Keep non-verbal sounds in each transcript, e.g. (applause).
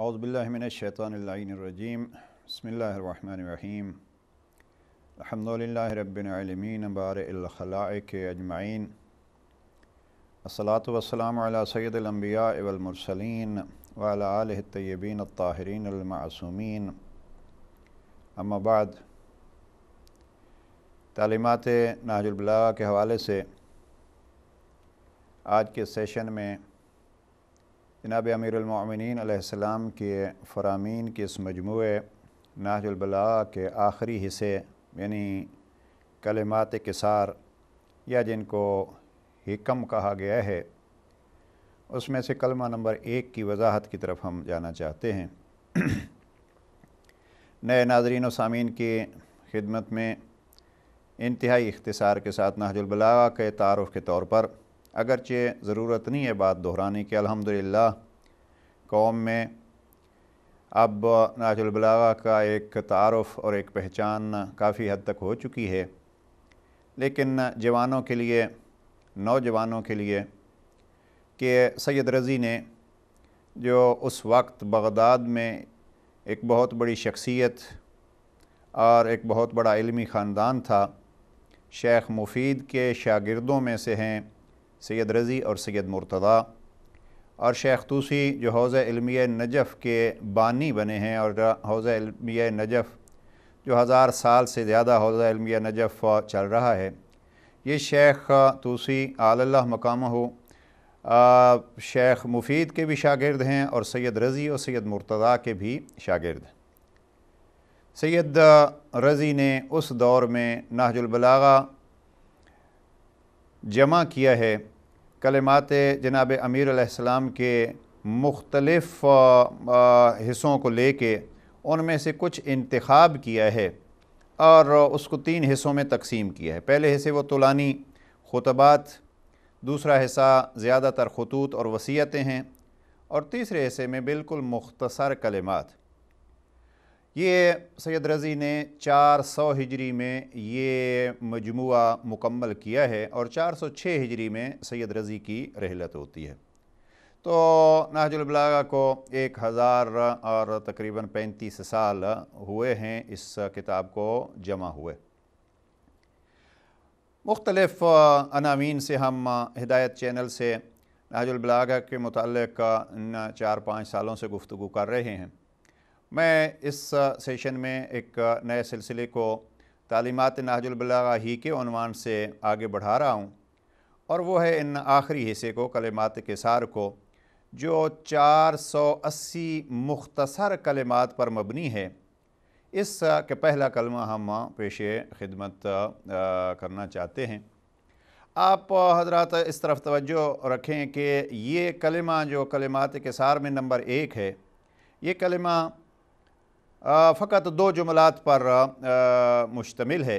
अज़बिल्लिनशैतरजीम बसमीम अलहमदिल्ला रबालमीन बारख़लाक अजमाइन असलात वसलाम सैदम्बिया वलमरसलिन वाल तयबीन ताहरीन अलमासूमीन अम्माबाद तालीमत नाजुलबला के हवाले से आज के सेशन में जनाब अमीरमिन के फ़रामीन के इस मजमु नाजुलबला के आखिरी हिस्से यानी कलमात के सार या जिनको हिकम कहा गया है उसमें से कलमा नंबर एक की वजाहत की तरफ हम जाना चाहते हैं (clears throat) नए नाजरीन सामीन की खिदमत में इंतहाई इख्तसार के साथ नाजुलबला के तारफ़ के तौर पर अगरचे ज़रूरत नहीं है बात दोहराने की अलहमदिल्ला कौम में अब नाजुलबलागा का एक तारफ़ और एक पहचान काफ़ी हद तक हो चुकी है लेकिन जवानों के लिए नौजवानों के लिए कि सैद रज़ी ने जो उस वक्त बगदाद में एक बहुत बड़ी शख्सियत और एक बहुत बड़ा इलमी ख़ानदान था शेख मुफीद के शागिर्दों में से हैं सैद रज़ी और सैद मुर्तदा और शेख तूसी जो हौज़ इलमिया नजफ़ के बानी बने हैं और हौज़ इलमिया नजफ़ जो हज़ार साल से ज़्यादा हौज़ इलमिया नजफ़ चल रहा है ये शेख तूसी आल मकाम हो शेख मुफीद के भी शागिर्द हैं और सैद रज़ी और सैद मुर्तदा के भी शागिर्द सैद रज़ी ने उस दौर में नाहजुलबलागा जमा किया है कलमात जनाब अलैहिस्सलाम के मुख्तलफ़ हिस्सों को ले उनमें से कुछ इंतखब किया है और उसको तीन हिस्सों में तकसीम किया है पहले हिस्से वो तुलानी खुतबात दूसरा हिस्सा ज़्यादातर खतूत और वसीयतें हैं और तीसरे हिस्से में बिल्कुल मुख्तसर कलमात ये सैयद रज़ी ने 400 हिजरी में ये मजमू मुकम्मल किया है और 406 हिजरी में सैयद रज़ी की रहलत होती है तो नाजुलबलागा को एक हज़ार और तकरीबन पैंतीस साल हुए हैं इस किताब को जमा हुए मुख्तलफ़ अनामीन से हम हिदायत चैनल से नाजुलबलागा के मतलब चार पाँच सालों से गुफ्तु कर रहे हैं मैं इस सेशन में एक नए सिलसिले को तालीमत नाजुलबला ही के अनवान से आगे बढ़ा रहा हूँ और वो है इन आखिरी हिस्से को कलमात के सार को जो 480 मुख्तसर कलमात पर मबनी है इस के पहला कलमा हम पेश खिदमत करना चाहते हैं आप हजरात इस तरफ तवज्जो रखें कि ये कलमा जो कलमात के सार में नंबर एक है ये कलमा फ़कत दो जुमलात पर मुश्तमिल है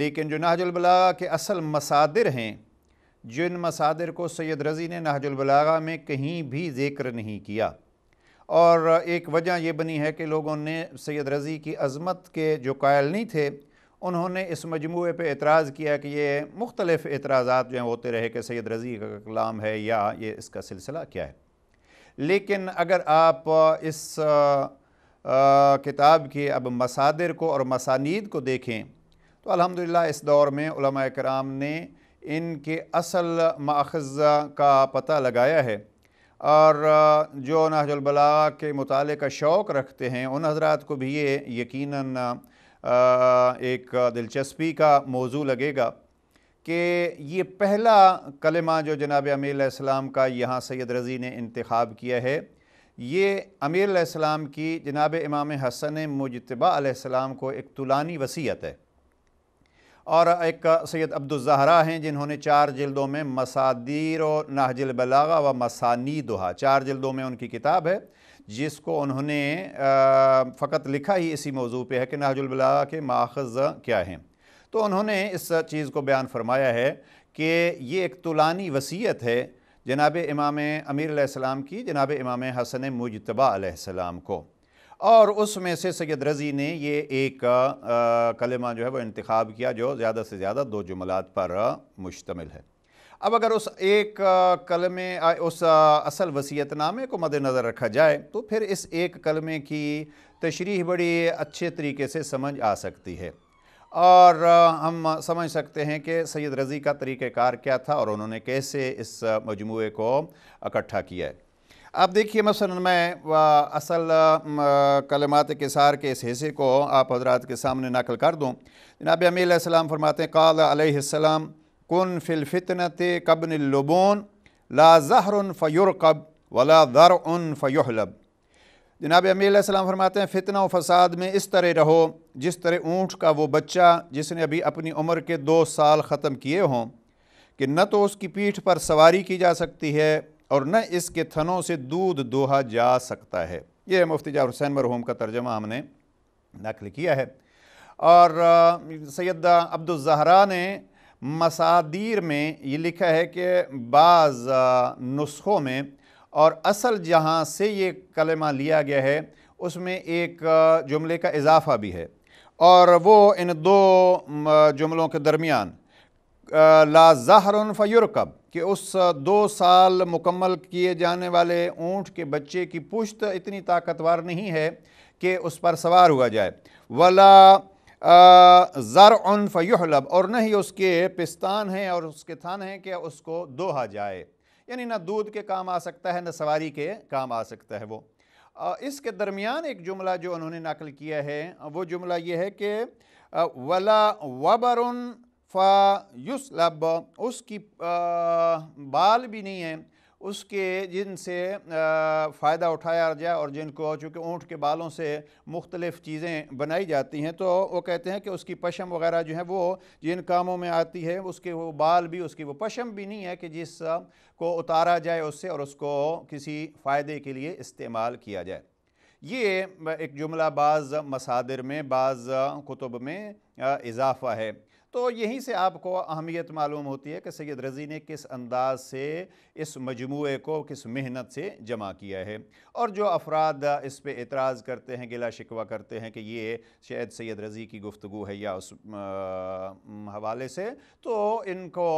लेकिन जो नहजुलबला के असल मसादिर हैं जिन मसादिर को सैयद रज़ी ने नहजुलबलागा में कहीं भी जिक्र नहीं किया और एक वजह यह बनी है कि लोगों ने सैयद रज़ी की अज़मत के जो कायल नहीं थे उन्होंने इस मजमू पर एतराज़ किया कि ये मुख्तलिफ़ एतराज़ात जो हैं होते रहे कि सैद रज़ी का कलाम है या ये इसका सिलसिला क्या है लेकिन अगर आप इस किताब के अब मसादर को और मसानीद को देखें तो अल्हम्दुलिल्लाह इस दौर में कराम ने इनके असल माखज़ का पता लगाया है और जो नहजुलबला के मुताले का शौक़ रखते हैं उन हजरात को भी ये यकीनन एक दिलचस्पी का मौजू लगेगा कि ये पहला कलमा जो जनाब अमील का यहाँ सैद रज़ी ने इंतखब किया है ये अमीर आसमाम की जनाब इमाम हसन मुजतबाम को एक तुलानी वसीयत है और एक सैयद अब्दुलजहरा हैं जिन्होंने चार जल्दों में मसादीर और नाहजल बलागा व मसानी दोहा चार जल्दों में उनकी किताब है जिसको उन्होंने फ़कत लिखा ही इसी मौजू पर है कि नाहजुलबलागा के माखज़ क्या हैं तो उन्होंने इस चीज़ को बयान फरमाया है कि ये एक तुलानी वसीयत है जनाब इमाम अमीर की जनाब इमाम हसन मुजतबाम को और उसमें से सैद रज़ी ने ये एक कलमा जो है वो इंतखब किया जो ज़्यादा से ज़्यादा दो जुमलात पर मुश्तमिल है अब अगर उस एक कलमे उस असल वसीयतनामे को मद्नज़र रखा जाए तो फिर इस एक कलमे की तशरीह बड़ी अच्छे तरीके से समझ आ सकती है और हम समझ सकते हैं कि सैयद रज़ी का तरीक़ार क्या था और उन्होंने कैसे इस मजमू को इकट्ठा किया है अब देखिए मसलन मैं असल कलमात के सार के इस हिस्से को आप हजरात के सामने नकल कर दूँ जनाब अमीम फरमाते कालम कन ते कबन लबोन ला ज़हर कब वला दर फ़युहलब जनाब अमील फरमाते हैं फितना फसाद में इस तरह रहो जिस तरह ऊँट का वो बच्चा जिसने अभी अपनी उम्र के दो साल ख़त्म किए हों कि न तो उसकी पीठ पर सवारी की जा सकती है और न इसके थनों से दूध दोहा जा सकता है ये मुफ्ती जा हुसैन मरहूम का तर्जमा हमने नकल किया है और सैद अब्दुलजहरा ने मसादिर में ये लिखा है कि बाज़ नुस्खों में और असल जहाँ से ये कलमा लिया गया है उसमें एक जुमले का इजाफा भी है और वो इन दो जुमलों के दरमियान ला ज़ाहरन फ़युरकब कि उस दो साल मुकम्मल किए जाने वाले ऊँट के बच्चे की पुश्त इतनी ताकतवर नहीं है कि उस पर सवार हुआ जाए वला ज़र फ़युहलब और न ही उसके पिस्तान हैं और उसके थान हैं कि उसको दोहा जाए यानी ना दूध के काम आ सकता है ना सवारी के काम आ सकता है वो इसके दरमियान एक जुमला जो उन्होंने नकल किया है वो जुमला ये है कि वला वबर युस उसकी बाल भी नहीं है उसके जिनसे फ़ायदा उठाया जाए और जिनको चूँकि ऊँट के बालों से मुख्तलिफ़ चीज़ें बनाई जाती हैं तो वो कहते हैं कि उसकी पशम वगैरह जो है वो जिन कामों में आती है उसके वो बाल भी उसकी वो पशम भी नहीं है कि जिस को उतारा जाए उससे और उसको किसी फ़ायदे के लिए इस्तेमाल किया जाए ये एक जुमला बाज़ मसादर में बाज़ कुतुब में इजाफ़ा है तो यहीं से आपको अहमियत मालूम होती है कि सैद रज़ी ने किस अंदाज से इस मजमू को किस मेहनत से जमा किया है और जो अफराद इस पर एतराज़ करते हैं गिला शिकवा करते हैं कि ये शायद सैद रज़ी की गुफ्तु है या उस हवाले से तो इनको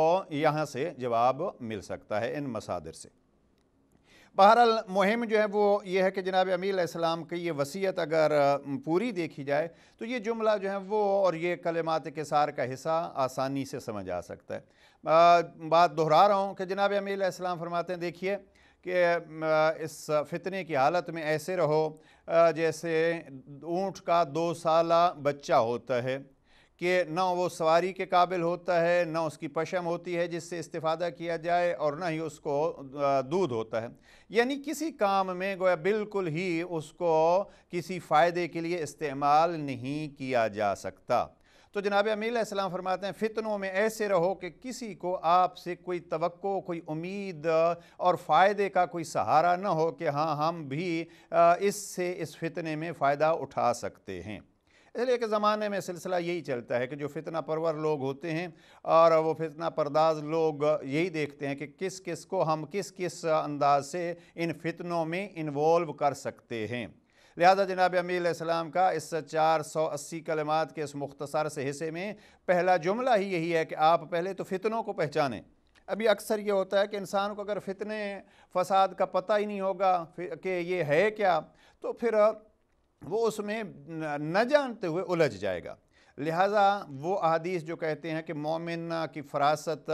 यहाँ से जवाब मिल सकता है इन मसादर से बहरहाल मुहिम जो है वो ये है कि जनाब अमील इस्लाम की ये वसीयत अगर पूरी देखी जाए तो ये जुमला जो है वो और ये कलमात सार का हिस्सा आसानी से समझ आ सकता है बात दोहरा रहा हूँ कि जनाब अमील इस्लाम फरमाते हैं देखिए कि इस फितने की हालत में ऐसे रहो जैसे ऊँट का दो साल बच्चा होता है कि ना वो सवारी के काबिल होता है ना उसकी पशम होती है जिससे इस्तेफादा किया जाए और ना ही उसको दूध होता है यानी किसी काम में गोया बिल्कुल ही उसको किसी फ़ायदे के लिए इस्तेमाल नहीं किया जा सकता तो जनाब अमीलाम फरमाते हैं फ़ितनों में ऐसे रहो कि किसी को आपसे कोई तो कोई उम्मीद और फ़ायदे का कोई सहारा न हो कि हाँ हम भी इससे इस, इस फितने में फ़ायदा उठा सकते हैं इसलिए ज़माने में सिलसिला यही चलता है कि जो फितना परवर लोग होते हैं और वो फितना परदाज लोग यही देखते हैं कि किस किस को हम किस किस अंदाज से इन फितनों में इन्वॉल्व कर सकते हैं लिहाजा जनाब अमीम का इस चार सौ अस्सी कलमात के इस मुख्तसर से हिस्से में पहला जुमला ही यही है कि आप पहले तो फितनों को पहचानें अभी अक्सर ये होता है कि इंसान को अगर फितने फसाद का पता ही नहीं होगा कि ये है क्या तो फिर वो उसमें न जानते हुए उलझ जाएगा लिहाजा वो अदीस जो कहते हैं कि मोमिन की फरासत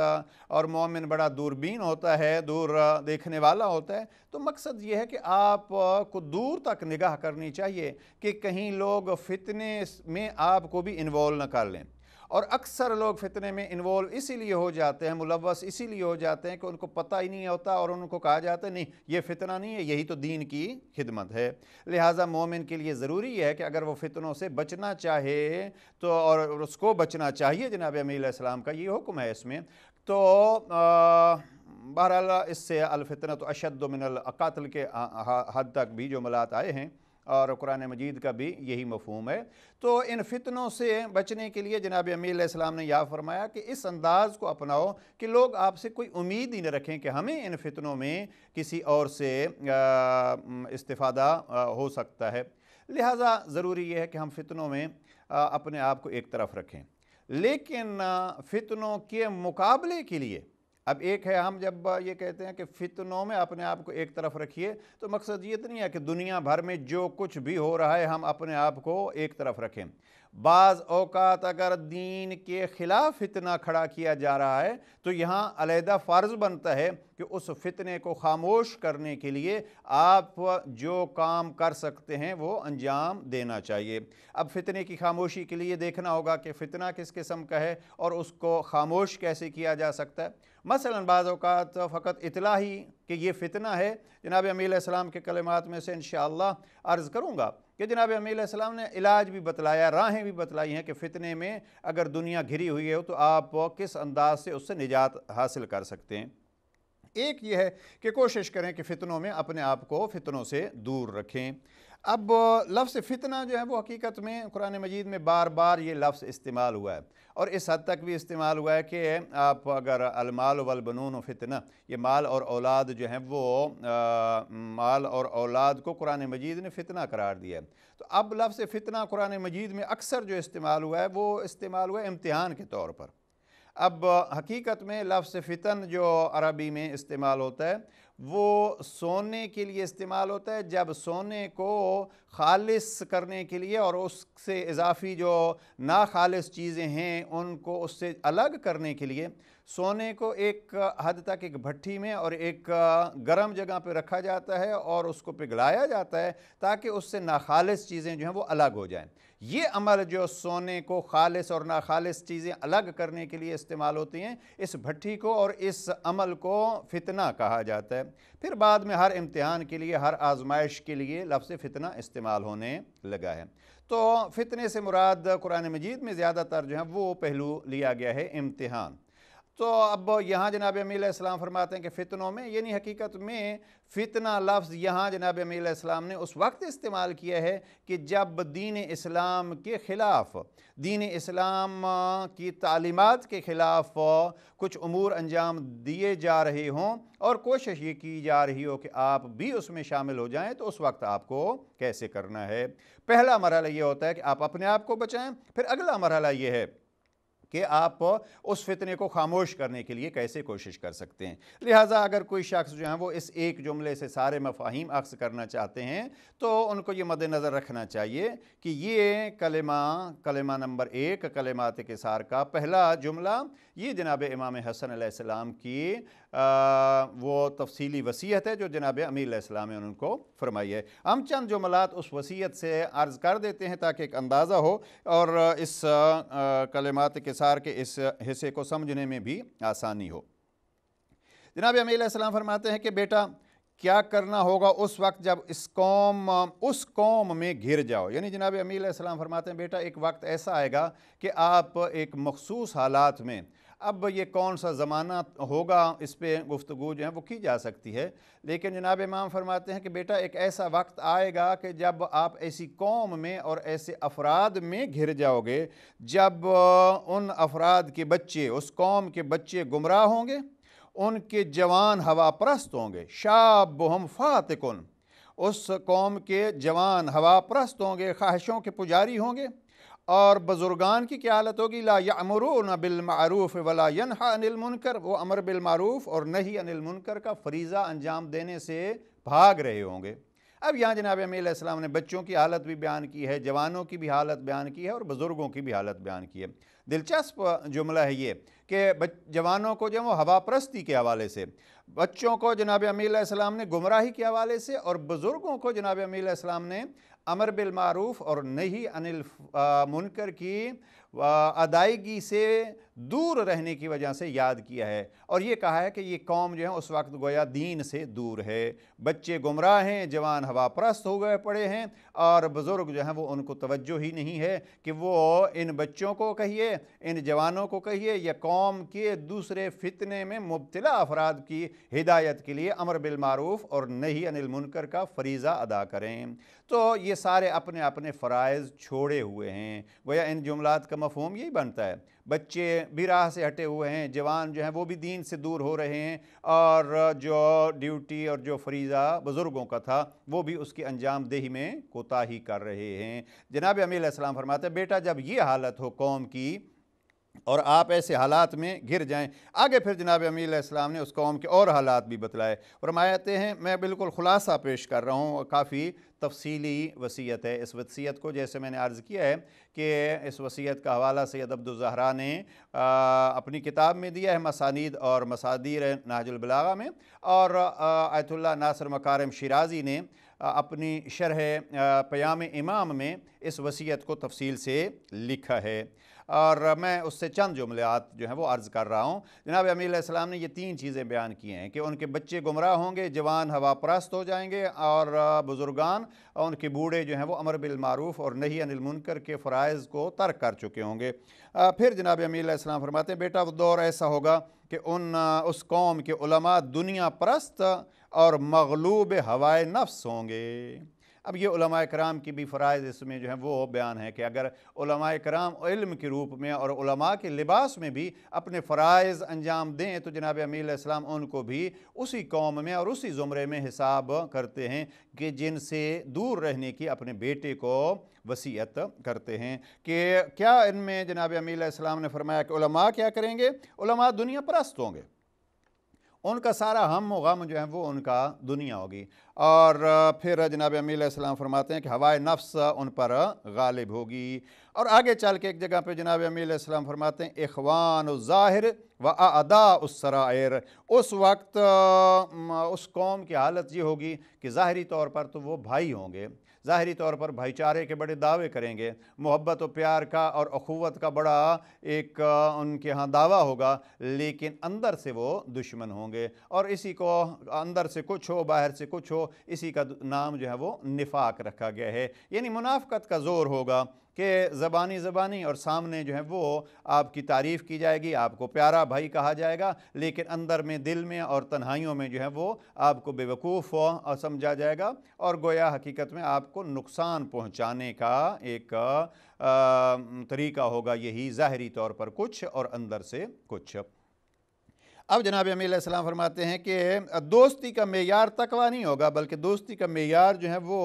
और मोमिन बड़ा दूरबीन होता है दूर देखने वाला होता है तो मकसद ये है कि आप को दूर तक निगाह करनी चाहिए कि कहीं लोग फितने में आपको भी इन्वॉल्व न कर लें और अक्सर लोग फितने में इन्वॉल्व इसीलिए हो जाते हैं मुलवस इसीलिए हो जाते हैं कि उनको पता ही नहीं होता और उनको कहा जाता है नहीं ये फितना नहीं है यही तो दीन की खिदमत है लिहाजा मोमिन के लिए ज़रूरी है कि अगर वो फितनों से बचना चाहे तो और उसको बचना चाहिए जनाब अमीसम का ये हुक्म है इसमें तो बहरहाल इससे अलफितना तो अशद मिनल अकातल के हद तक भी जो मलात आए हैं और कुरान मजीद का भी यही मफहम है तो इन फितनों से बचने के लिए जनाब अमीलाम ने यह फरमाया कि इस अंदाज़ को अपनाओ कि लोग आपसे कोई उम्मीद ही न रखें कि हमें इन फितनों में किसी और से इस्तादा हो सकता है लिहाजा ज़रूरी यह है कि हम फितनों में अपने आप को एक तरफ रखें लेकिन फितनों के मुकाबले के लिए अब एक है हम जब ये कहते हैं कि फितनों में अपने आप को एक तरफ रखिए तो मकसद ये तो नहीं है कि दुनिया भर में जो कुछ भी हो रहा है हम अपने आप को एक तरफ रखें बाज़ अवकात अगर दीन के ख़िलाफ़ फितना खड़ा किया जा रहा है तो यहाँ अलहदा फ़र्ज़ बनता है कि उस फितने को खामोश करने के लिए आप जो काम कर सकते हैं वो अंजाम देना चाहिए अब फितने की खामोशी के लिए देखना होगा कि फ़ितना किस किस्म का है और उसको खामोश कैसे किया जा सकता है मसला बाज़ात तो फ़कत इतला ही कि ये फ़ितना है जनाब अमीसम के कलमात में से इन अर्ज़ करूँगा कि जनाब अमीसम ने इलाज भी बतलाया राहें भी बतलाई हैं कि फ़ितने में अगर दुनिया घिरी हुई हो तो आप किस अंदाज से उससे निजात हासिल कर सकते हैं एक ये है कि कोशिश करें कि फ़ितनों में अपने आप को फ़ितनों से दूर रखें अब लफ्ज़ फ़ितना जो है वो हकीकत में कुरान मजीद में बार बार ये लफ्ज़ इस्तेमाल हुआ है और इस हद तक भी इस्तेमाल हुआ है कि आप अगर अलमाल वलबनून फ़ितना ये माल और औलाद जो है वो आ, माल और औलाद को कुरान मजीद ने फ़ितना करार दिया है तो अब लफ्ज़ फ़ितना कुरान मजीद में अक्सर जो इस्तेमाल हुआ है वो इस्तेमाल हुआ है इम्तहान के तौर पर अब हकीकत में लफ्स फितन जो अरबी में इस्तेमाल होता है वो सोने के लिए इस्तेमाल होता है जब सोने को खालिस करने के लिए और उससे इजाफी जो ना खालिस चीज़ें हैं उनको उससे अलग करने के लिए सोने को एक हद तक एक भट्टी में और एक गर्म जगह पर रखा जाता है और उसको पिघलाया जाता है ताकि उससे नाखालिस चीज़ें जो हैं वो अलग हो जाएँ ये अमल जो सोने को खालिस और नाखालिस चीज़ें अलग करने के लिए इस्तेमाल होती हैं इस भट्टी को और इस अमल को फितना कहा जाता है फिर बाद में हर इम्तहान के लिए हर आजमाइश के लिए लफ्ज़ फितना इस्तेमाल होने लगा है तो फितने से मुराद कुरान मजीद में ज़्यादातर जो है वो पहलू लिया गया है इम्तहान तो अब यहाँ जनाब अमील इस्लाम फरमाते हैं कि फ़ितनों में यानी हकीकत में फ़ितना लफ्ज़ यहाँ जनाब अमील इस्लाम ने उस वक्त इस्तेमाल किया है कि जब दीन इस्लाम के ख़िलाफ़ दीन इस्लाम की तालीमत के ख़िलाफ़ कुछ अमूर अंजाम दिए जा रहे हों और कोशिश ये की जा रही हो कि आप भी उसमें शामिल हो जाएँ तो उस वक्त आपको कैसे करना है पहला मरहला ये होता है कि आप अपने आप को बचाएँ फिर अगला मरहला ये है कि आप उस फितने को खामोश करने के लिए कैसे कोशिश कर सकते हैं लिहाजा अगर कोई शख्स जो है वो इस एक जुमले से सारे मफाहिम अक्स करना चाहते हैं तो उनको ये मद्नज़र रखना चाहिए कि ये कलमा कलमा नंबर एक कलमात के सार का पहला जुमला ये जनाब इमाम हसन आसमाम की वो तफसीली वसीयत है जो जनाब अमीर ने उनको फरमाई है हम चंद जुमलात उस वसीयत से अर्ज़ कर देते हैं ताकि एक अंदाज़ा हो और इस कलमात सार के इस हिस्से को समझने में भी आसानी हो जनाब अमीर फरमाते हैं कि बेटा क्या करना होगा उस वक्त जब इस कौम उस कौम में घिर जाओ यानी जनाब अमील फरमाते हैं बेटा एक वक्त ऐसा आएगा कि आप एक मखसूस हालात में अब ये कौन सा ज़माना होगा इस पर गुफ्तु जो है वो की जा सकती है लेकिन जनाब इमाम फरमाते हैं कि बेटा एक ऐसा वक्त आएगा कि जब आप ऐसी कौम में और ऐसे अफराद में घिर जाओगे जब उन अफराद के बच्चे उस कौम के बच्चे गुमराह होंगे उनके जवान हवा परस्त होंगे शाब हम फातकुन उस कौम के जवान हवा परस्त होंगे ख्वाहिशों के पुजारी होंगे और बुज़ुर्गान की क्या हालत होगी ला यमरून बिलमरूफ़ अनिल मुनकर वो अमर बिलमरूफ़ और नहीं मुनकर का फरीज़ा अंजाम देने से भाग रहे होंगे अब यहाँ जनाब अमीसम ने बच्चों की हालत भी बयान की है जवानों की भी हालत बयान की है और बुज़ुर्गों की भी हालत बयान की है दिलचस्प जुमला है ये कि जवानों को जो हवा परस्ती के हवाले से बच्चों को जनाब अमीसम ने गुमराही के हवाले से और बुज़ुर्गों को जनाब अमीसम ने अमर बिल मारूफ और नहीं अनिल मुनकर की अदायगी से दूर रहने की वजह से याद किया है और ये कहा है कि ये कौम जो है उस वक्त गोया दीन से दूर है बच्चे गुमराह हैं जवान हवा परस्त हो गए पड़े हैं और बुज़ुर्ग जो हैं वो उनको तवज्जो ही नहीं है कि वो इन बच्चों को कहिए इन जवानों को कहिए या कौम के दूसरे फितने में मुबतला अफराद की हिदायत के लिए अमर बिलमारूफ़ और नहीं अनिल मुनकर का फरीज़ा अदा करें तो ये सारे अपने अपने फ़रज़ छोड़े हुए हैं गोया इन जुमलात का मफहम यही बनता है बच्चे भी राह से हटे हुए हैं जवान जो हैं वो भी दीन से दूर हो रहे हैं और जो ड्यूटी और जो फरीज़ा बुज़ुर्गों का था वो भी उसकी अंजाम दही में कोताही कर रहे हैं जनाब अमीम फरमाते बेटा जब ये हालत हो कौम की और आप ऐसे हालात में घिर जाएं आगे फिर जनाब अमीलाम ने उस कौम के और हालात भी बतलाए और मायाते हैं मैं बिल्कुल ख़ुलासा पेश कर रहा हूँ काफ़ी तफसीली वसीयत है इस वसीयत को जैसे मैंने अर्ज़ किया है कि इस वसीयत का हवाला सैद अब्दुलजहरा ने आ, अपनी किताब में दिया है मसानीद और मसादिर नाजुलबलागा में और आयतुल्ला नासर मकारम शराजी ने अपनी शरह प्याम इमाम में इस वसीयत को तफसील से लिखा है और मैं उससे चंद जुमलियात जो हैं वो अर्ज़ कर रहा हूँ जनाब अमीम ने ये तीन चीज़ें बयान की हैं कि उनके बच्चे गुमराह होंगे जवान हवा परस्त हो जाएंगे और बुज़ुर्गान और उनके बूढ़े जो हैं वो अमर बिलमूफ और नहीं अनिल मुनकर के फ़रज़ को तर्क कर चुके होंगे फिर जनाब अमीम फरमाते हैं बेटा वो दौर ऐसा होगा कि उन उस कौम के दुनिया परस्त और मगलूब हवाए नफ्स होंगे अब ये कराम की भी फ़रज़ इसमें जो है वो बयान है कि अगर कराम इल्म के रूप में और के लिबास में भी अपने फ़रज़ अंजाम दें तो जनाब अमीम उनको भी उसी कौम में और उसी ज़ुमरे में हिसाब करते हैं कि जिनसे दूर रहने की अपने बेटे को वसीयत करते हैं कि क्या इनमें जनाब अमीम ने फरमाया कि क्या करेंगे दुनिया परस्त होंगे उनका सारा हम गम जो है वो उनका दुनिया होगी और फिर जनाब अमीसम फरमाते हैं कि हवाए नफ्स उन पर गालिब होगी और आगे चल के एक जगह पर जनाब अमीसम फरमाते हैं इखवान ज़ाहिर व अदा सरायर उस वक्त उस कौम की हालत ये होगी कि ज़ाहरी तौर पर तो वो भाई होंगे ज़ाहरी तौर पर भाईचारे के बड़े दावे करेंगे मोहब्बत और प्यार का और अखुवत का बड़ा एक उनके यहाँ दावा होगा लेकिन अंदर से वो दुश्मन होंगे और इसी को अंदर से कुछ हो बाहर से कुछ हो इसी का नाम जो है वो निफाक रखा गया है यानी मुनाफ़त का ज़ोर होगा कि ज़बानी ज़बानी और सामने जो है वो आपकी तारीफ़ की जाएगी आपको प्यारा भाई कहा जाएगा लेकिन अंदर में दिल में और तन्हाइयों में जो है वो आपको बेवकूफ़ समझा जाएगा और गोया हकीकत में आपको नुकसान पहुँचाने का एक तरीका होगा यही ज़ाहरी तौर पर कुछ और अंदर से कुछ अब जनाब सलाम फरमाते हैं कि दोस्ती का मैार तकवा नहीं होगा बल्कि दोस्ती का मैार जो है वो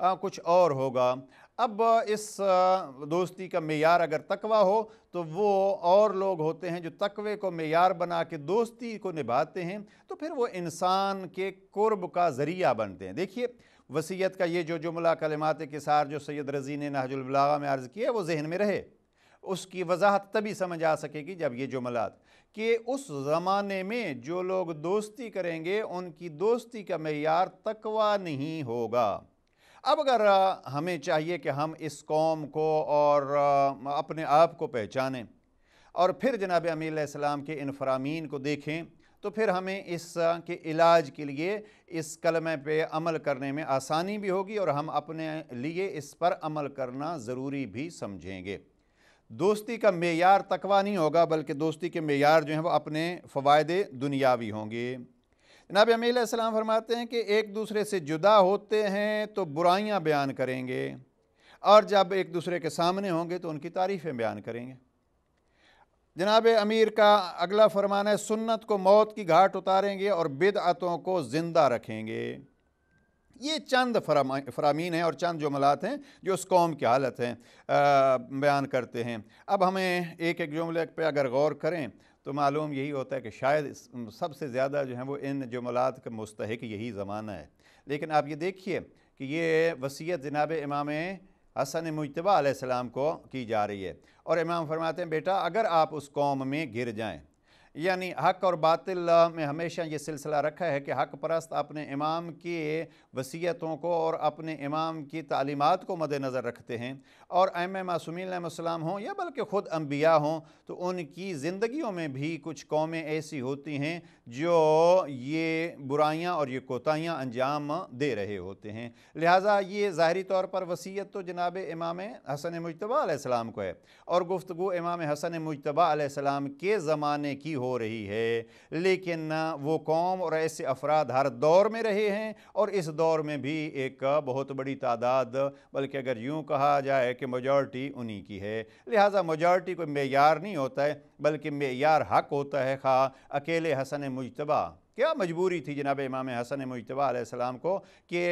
आ, कुछ और होगा अब इस दोस्ती का मैार अगर तकवा हो तो वो और लोग होते हैं जो तकवे को मैार बना के दोस्ती को निभाते हैं तो फिर वो इंसान के कुर्ब का ज़रिया बनते हैं देखिए वसीयत का ये जो जुमला कलमात के सार जो सैद रजी ने नहजुलबलागा में अर्ज़ किया वो जहन में रहे उसकी वजाहत तभी समझ आ सकेगी जब ये जुमलात कि उस ज़माने में जो लोग दोस्ती करेंगे उनकी दोस्ती का मैार तकवा नहीं होगा अब अगर हमें चाहिए कि हम इस कौम को और अपने आप को पहचानें और फिर जनाब अमीसम के इनफरामीन को देखें तो फिर हमें इस के इलाज के लिए इस कलमे पे अमल करने में आसानी भी होगी और हम अपने लिए इस पर अमल करना ज़रूरी भी समझेंगे दोस्ती का मैार तकवा नहीं होगा बल्कि दोस्ती के मैार जो हैं वो अपने फ़वाद दुनियावी होंगे जनाब अमील सलाम फरमाते हैं कि एक दूसरे से जुदा होते हैं तो बुराइयाँ बयान करेंगे और जब एक दूसरे के सामने होंगे तो उनकी तारीफ़ें बयान करेंगे जनाब अमीर का अगला फरमान है सुन्नत को मौत की घाट उतारेंगे और बिदअतों को ज़िंदा रखेंगे ये चंद फराम फरामीन हैं और चंद जुमलात हैं जो उस कौम की हालत हैं बयान करते हैं अब हमें एक एक जुमले पे अगर गौर करें तो मालूम यही होता है कि शायद सबसे ज़्यादा जो है वो इन जुमलात का मुस्तक यही ज़माना है लेकिन आप ये देखिए कि ये वसीयत जनाब इमाम हसन मुशतबा को की जा रही है और इमाम फरमाते हैं बेटा अगर आप उस कौम में गिर जाएँ यानी हक और बातिल में हमेशा ये सिलसिला रखा है कि हक परस्त अपने इमाम की वसीयतों को और अपने इमाम की तालीमत को मद्नज़र रखते हैं और एम मासूमीम हों या बल्कि ख़ुद अम्बिया हों तो उनकी ज़िंदगियों में भी कुछ कौमें ऐसी होती हैं जो ये बुराइयाँ और ये कोताहियाँ अंजाम दे रहे होते हैं लिहाजा ये ज़ाहरी तौर पर वसीयत तो जनाब इमाम हसन मुशतबाम को है और गुफ्तु इमाम हसन मुशतबाम के ज़माने की हो रही है लेकिन वो कौम और ऐसे अफराद हर दौर में रहे हैं और इस दौर में भी एक बहुत बड़ी तादाद बल्कि अगर यूँ कहा जाए कि मेजॉरिटी उन्हीं की है लिहाजा मेजॉरिटी कोई मैार नहीं होता है बल्कि मेयार हक होता है खा अकेले हसन मुशतबा क्या मजबूरी थी जनाब इमाम हसन मुशतबाम को कि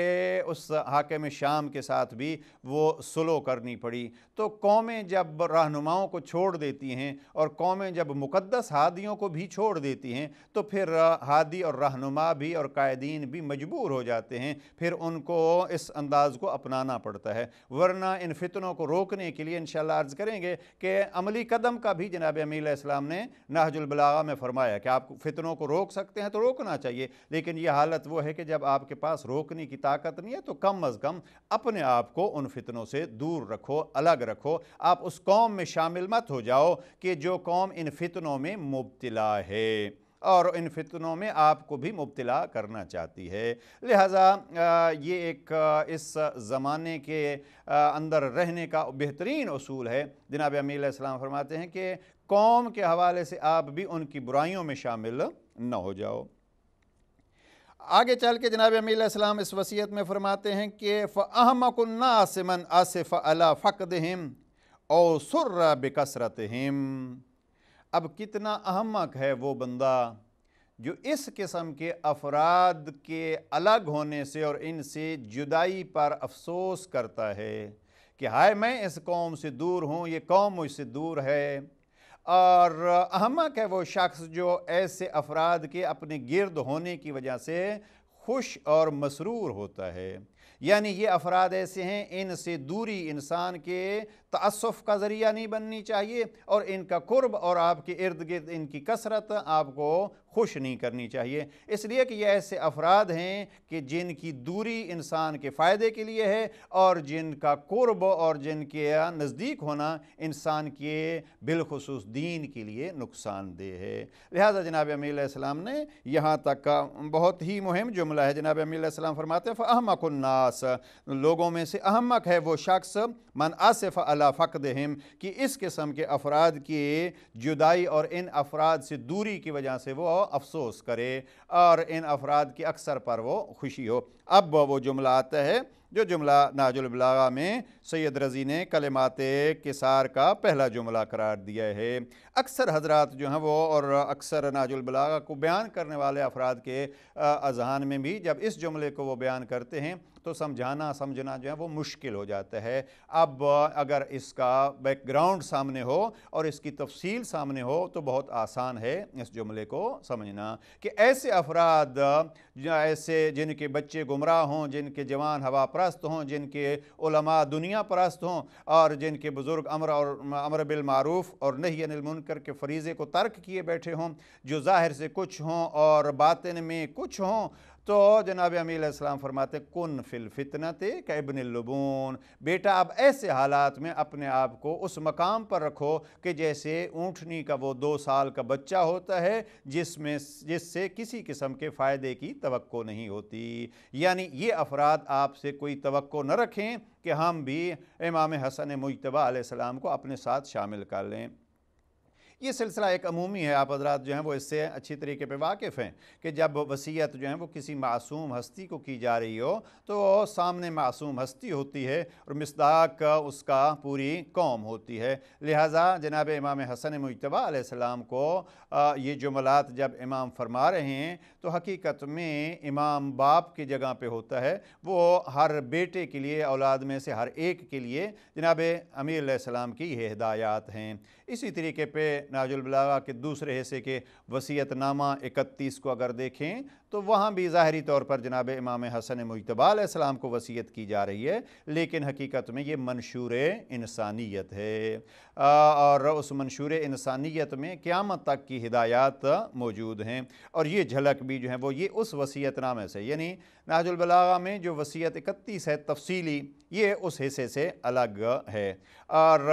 उस हाकम शाम के साथ भी वो सलो करनी पड़ी तो कौमें जब रहनुमाओं को छोड़ देती हैं और कौमें जब मुकदस हादियों को भी छोड़ देती हैं तो फिर हादी और रहनुमा भी और कायदीन भी मजबूर हो जाते हैं फिर उनको इस अंदाज़ को अपनाना पड़ता है वरना इन फितनों को रोकने के लिए इन अर्ज़ करेंगे कि अमली कदम का भी जनाब अमीलाम ने नाहजुलबलागा में फ़रमाया कि आप फितनों को रोक सकते हैं तो रोक रोकना चाहिए लेकिन यह हालत वो है कि जब आपके पास रोकने की ताकत नहीं है तो कम अज़ कम अपने आप को उन फितनों से दूर रखो अलग रखो आप उस कौम में शामिल मत हो जाओ कि जो कौम इन फितनों में मुबतला है और इन फितनों में आपको भी मुबतला करना चाहती है लिहाजा ये एक इस ज़माने के अंदर रहने का बेहतरीन असूल है जनाब अमीसम फरमाते हैं कि कौम के हवाले से आप भी उनकी बुराइयों में शामिल न हो जाओ आगे चल के जनाब अमीसम इस वसीयत में फरमाते हैं कि आसमन आसफ़ अला फ़कदहम और सुर्र हिम अब कितना अहमक है वो बंदा जो इस किस्म के अफराद के अलग होने से और इनसे जुदाई पर अफसोस करता है कि हाय मैं इस कौम से दूर हूँ ये कौम मुझसे दूर है और अहमक है वो शख्स जो ऐसे अफराद के अपने गिरद होने की वजह से खुश और मसरूर होता है यानी ये अफराद ऐसे हैं इनसे दूरी इंसान के तसफ़ का ज़रिया नहीं बननी चाहिए और इनका कुर्ब और आपके इर्द गिर्द इनकी कसरत आपको खुश नहीं करनी चाहिए इसलिए कि ये ऐसे अफराद हैं कि जिनकी दूरी इंसान के फ़ायदे के लिए है और जिनका कुर्ब और जिनके नज़दीक होना इंसान के बिलखसूस दीन के लिए नुकसानदेह है लिहाजा जनाब अमीम ने यहाँ तक का बहुत ही मुहिम जुमला है जनाब अमीम फरमाते हैं उन्नास लोगों में से अहमक है वो शख्स मन आसफ़ अला फ़कदहम कि इस किस्म के अफराद की जुदाई और इन अफराद से दूरी की वजह से वो अफसोस करे और इन अफराद की अक्सर पर वो खुशी हो अब वो जुमला आता है जो जुमला नाजुलबलागा में सैद रज़ी ने कलमात किसार का पहला जुमला करार दिया है अक्सर हजरात जो हैं वो और अक्सर नाजुलबलागा को बयान करने वाले अफराद के अजहान में भी जब इस जुमले को वो बयान करते हैं तो समझाना समझना जो है वो मुश्किल हो जाता है अब अगर इसका बैकग्राउंड सामने हो और इसकी तफसील सामने हो तो बहुत आसान है इस जुमले को समझना कि ऐसे अफराद ऐसे जिनके बच्चे गुमराह हों जिनके जवान हवा परस्त हों जिनके उलमा दुनिया परस्त हों और जिनके बुज़ुर्ग अमर और अमर बिलमूफ़ और नहीं अनिलमुनकर के फरीज़े को तर्क किए बैठे हों जो ज़ाहिर से कुछ हों और बातिन में कुछ हों तो जनाब अमील फरमाते कन फिल फितनत कैबन लबून बेटा अब ऐसे हालात में अपने आप को उस मकाम पर रखो कि जैसे ऊँटनी का वो दो साल का बच्चा होता है जिसमें जिससे किसी किस्म के फ़ायदे की तो नहीं होती यानी ये अफराद आपसे कोई तो न रखें कि हम भी इमाम हसन मुशतबा को अपने साथ शामिल कर लें ये सिलसिला एक अमूमी है आप हजरात जो हैं वो इससे अच्छी तरीके पे वाकिफ़ हैं कि जब वसीयत जो है वो किसी मासूम हस्ती को की जा रही हो तो सामने मासूम हस्ती होती है और मसदाक उसका पूरी कौम होती है लिहाजा जनाब इमाम हसन मुशतबाम को ये जुमलात जब इमाम फरमा रहे हैं तो हकीकत में इमाम बाप की जगह पर होता है वो हर बेटे के लिए औलाद में से हर एक के लिए जनाब अमीर सलाम की ये हिदायत हैं इसी तरीके पे नाजुलबलागा के दूसरे हिस्से के वसीयतनामा इकतीस को अगर देखें तो वहाँ भी ज़ाहरी तौर पर जनाब इमाम हसन मुशतबाम को वसीयत की जा रही है लेकिन हकीकत में ये मंशूर इंसानियत है और उस मंशूर इंसानियत में क़्यामत तक की हिदायत मौजूद हैं और ये झलक भी जो है वो ये उस वसीयतनामे से यानी नाजुलबलागा में जो वसीयत इकतीस है तफसीली ये उस हिस्से से अलग है और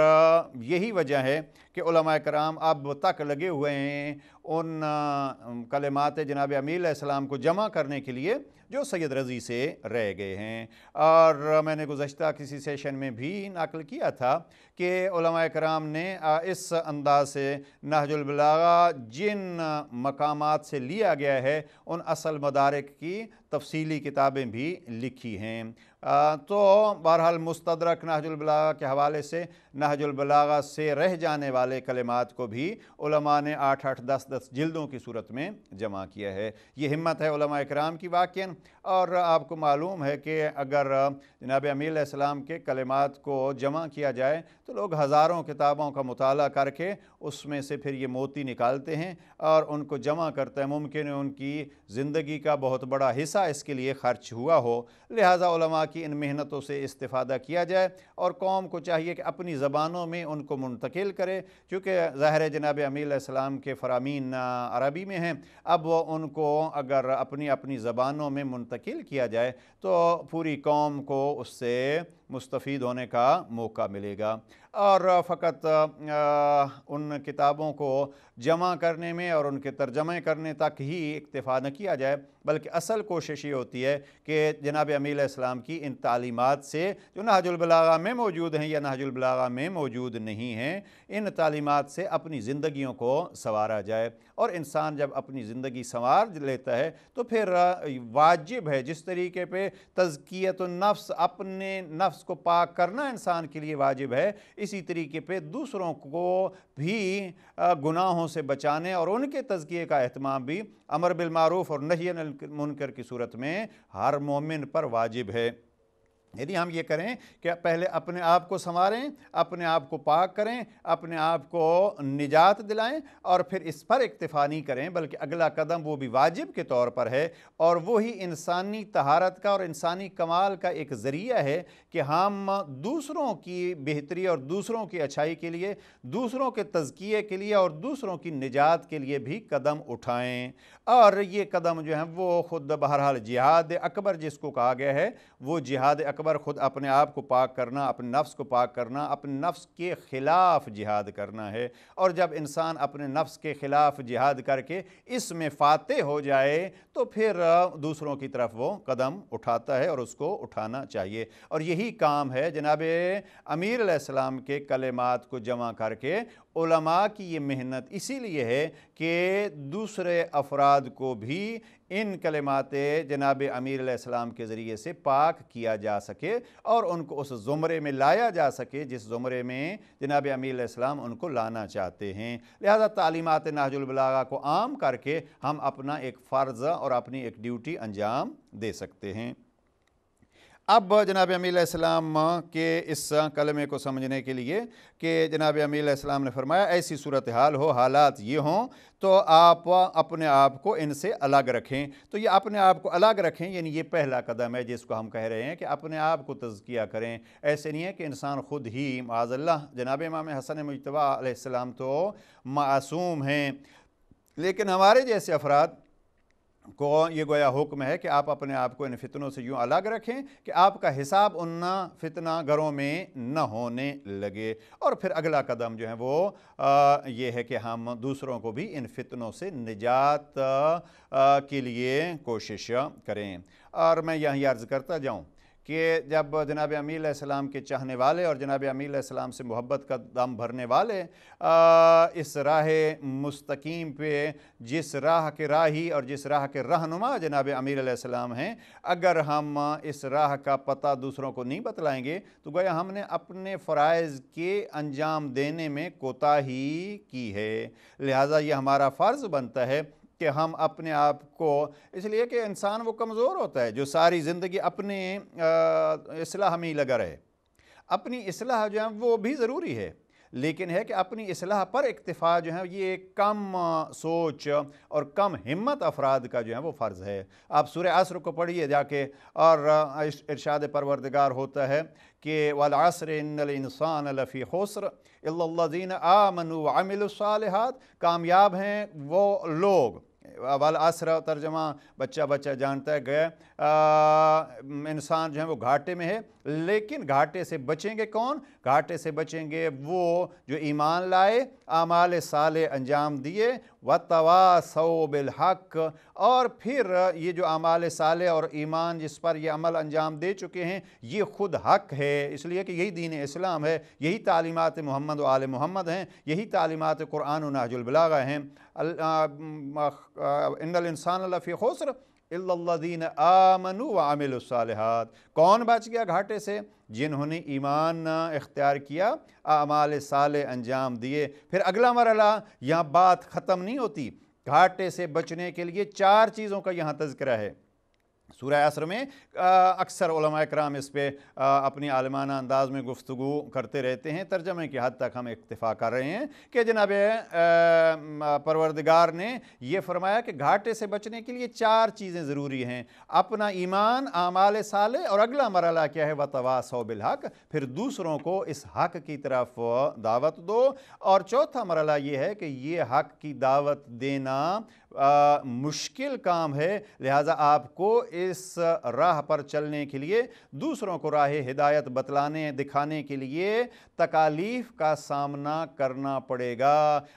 यही वजह है कि कराम अब तक लगे हुए हैं उन कलमात जनाब अमीलाम को जमा करने के लिए जो सैद रज़ी से रह गए हैं और मैंने गुज्त किसी सेशन में भी नकल किया था कि कराम ने इस अंदाज से नहजुलबलागा जिन मकाम से लिया गया है उन असल मदारक की तफसीली किताबें भी लिखी हैं तो बहरहाल मुस्तरक नहजुलबलागा के हवाले से नहजुलबलागा से रह जाने वाले कलिमात को भी उलमा ने आठ आठ दस दस जल्दों की सूरत में जमा किया है ये हिम्मत है उलमा कराम की वाक़ और आपको मालूम है कि अगर जनाब अमीलाम के कलिमात को जमा किया जाए तो लोग हज़ारों किताबों का मताल करके उसमें से फिर ये मोती निकालते हैं और उनको जमा करते हैं मुमकिन है उनकी ज़िंदगी का बहुत बड़ा हिस्सा इसके लिए खर्च हुआ हो लिहाजा कि इन मेहनतों से इस्तादा किया जाए और कौम को चाहिए कि अपनी ज़बानों में उनको मुंतकिल करे क्योंकि ज़ाहिर जनाब अमीलम के फ़रामीन अरबी में हैं अब वो उनको अगर अपनी अपनी ज़बानों में मुंतकिल किया जाए तो पूरी कौम को उससे मुस्तफ़ होने का मौका मिलेगा और फ़कत उन किताबों को जमा करने में और उनके तर्जमे करने तक ही इतफ़ा न किया जाए बल्कि असल कोशिश ये होती है कि जनाब अमील इस्लाम की इन तालीमत से जो नाजुलबलागा में मौजूद हैं या नहाजुलबलागा में मौजूद नहीं हैं इन तालीमत से अपनी ज़िंदगी को संवारा जाए और इंसान जब अपनी ज़िंदगी संवार लेता है तो फिर वाजिब है जिस तरीके पे तज़कियत नफ्स अपने नफ्स को पाक करना इंसान के लिए वाजिब है इसी तरीके पर दूसरों को भी गुनाहों से बचाने और उनके तज़किए का अहतमाम भी अमर बिलमारूफ़ और नहीन मुनकर की सूरत में हर मोमिन पर वाजिब है यदि हम ये करें कि पहले अपने आप को संवारें अपने आप को पाक करें अपने आप को निजात दिलाएं और फिर इस पर इक्तफ़ा नहीं करें बल्कि अगला कदम वो भी वाजिब के तौर पर है और वही इंसानी तहारत का और इंसानी कमाल का एक ज़रिया है कि हम दूसरों की बेहतरी और दूसरों की अच्छाई के लिए दूसरों के तजकिए के लिए और दूसरों की निजात के लिए भी कदम उठाएँ और ये कदम जो है वो ख़ुद बहरहाल जिहाद अकबर जिसको कहा गया है वो जिहाद अकबर ख़ुद अपने आप को पाक करना अपने नफ्स को पाक करना अपने नफ्स के ख़िलाफ़ जिहाद करना है और जब इंसान अपने नफ्स के ख़िलाफ़ जिहाद करके इसमें फ़ातह हो जाए तो फिर दूसरों की तरफ वो कदम उठाता है और उसको उठाना चाहिए और यही काम है जनाब अमीर अलैहिस्सलाम के कलेमात को जमा करके उलमा की ये मेहनत इसीलिए है कि दूसरे अफराद को भी इन कलमात जनाब अमीर अलैहिस्सलाम के ज़रिए से पाक किया जा सके और उनको उस ज़ुमरे में लाया जा सके जिस ज़ुमरे में जनाब अमीर अलैहिस्सलाम उनको लाना चाहते हैं लिहाजा तालीमत नाजुलबलागा को आम करके हम अपना एक फ़र्ज़ और अपनी एक ड्यूटी अंजाम दे सकते हैं अब जनाब अमीलाम के इस कलमे को समझने के लिए कि जनाब अमीम ने फरमाया ऐसी सूरत हाल हो हालात ये हों तो आप अपने आप को इनसे अलग रखें तो ये अपने आप को अलग रखें यानी ये पहला कदम है जिसको हम कह रहे हैं कि अपने आप को तजकिया करें ऐसे नहीं है कि इंसान ख़ुद ही माजल्ला जनाब इमाम हसन मुशतबा तो मासूम हैं लेकिन हमारे जैसे अफराद को ये गोया हुक्म है कि आप अपने आप को इन फितनों से यूँ अलग रखें कि आपका हिसाब उन्ना फितना घरों में न होने लगे और फिर अगला कदम जो है वो आ, ये है कि हम दूसरों को भी इन फितनों से निजात आ, के लिए कोशिश करें और मैं यहीं अर्ज़ करता जाऊँ कि जब जनाब अमील के चाहने वाले और जनाब अमील से मोहब्बत का दम भरने वाले आ, इस राह मुस्तकीम पे जिस राह के राही और जिस राह के रहनुमा जनाब अमील हैं अगर हम इस राह का पता दूसरों को नहीं बतलाएंगे तो गोया हमने अपने फ़रज़ के अंजाम देने में कोताही की है लिहाजा ये हमारा फ़र्ज़ बनता है कि हम अपने आप को इसलिए कि इंसान वो कमज़ोर होता है जो सारी ज़िंदगी अपने इसलाह में ही लगा रहे अपनी इसलाह जो है वो भी ज़रूरी है लेकिन है कि अपनी असलाह पर इतफ़ा जो है ये कम सोच और कम हिम्मत अफराद का जो है वो फ़र्ज़ है आप सुर असर को पढ़िए जाके और इरशाद परवरदगार होता है कि वालसर इंसान लफ़ी हौसर अल्लाजीन आमनु आमिल कामयाब हैं वो लोग वाल असर तर्जमा बच्चा बच्चा जानता है गए इंसान जो है वो घाटे में है लेकिन घाटे से बचेंगे कौन घाटे से बचेंगे वो जो ईमान लाए आमाल साले अंजाम दिए व तवा हक और फिर ये जो आमाल साले और ईमान जिस पर ये अमल अंजाम दे चुके हैं ये खुद हक है इसलिए कि यही दीन इस्लाम है यही तालीमत मोहम्मद आल मोहम्मद हैं यही तालीमत कुरान नाजुलबलागा हैं इन्सान लफ़ी खसर इल्लल्लादीन आमनु व आमिल कौन बच गया घाटे से जिन्होंने ईमान इख्तियार किया आमाल साल अंजाम दिए फिर अगला मरला यहाँ बात ख़त्म नहीं होती घाटे से बचने के लिए चार चीज़ों का यहाँ तस्करा है सूर्य असर में अक्सर कराम इस पर अपनी आलमाना अंदाज में गुफ्तु करते रहते हैं तर्जमे की हद तक हम इतफ़ा कर रहे हैं कि जनाब परवरदगार ने यह फरमाया कि घाटे से बचने के लिए चार चीज़ें ज़रूरी हैं अपना ईमान आमाल साले और अगला मरला क्या है व सोबिल बिलहक फिर दूसरों को इस हक की तरफ दावत दो और चौथा मरला ये है कि ये हक की दावत देना आ, मुश्किल काम है लिहाजा आपको इस राह पर चलने के लिए दूसरों को राह हिदायत बतलाने दिखाने के लिए तकालीफ का सामना करना पड़ेगा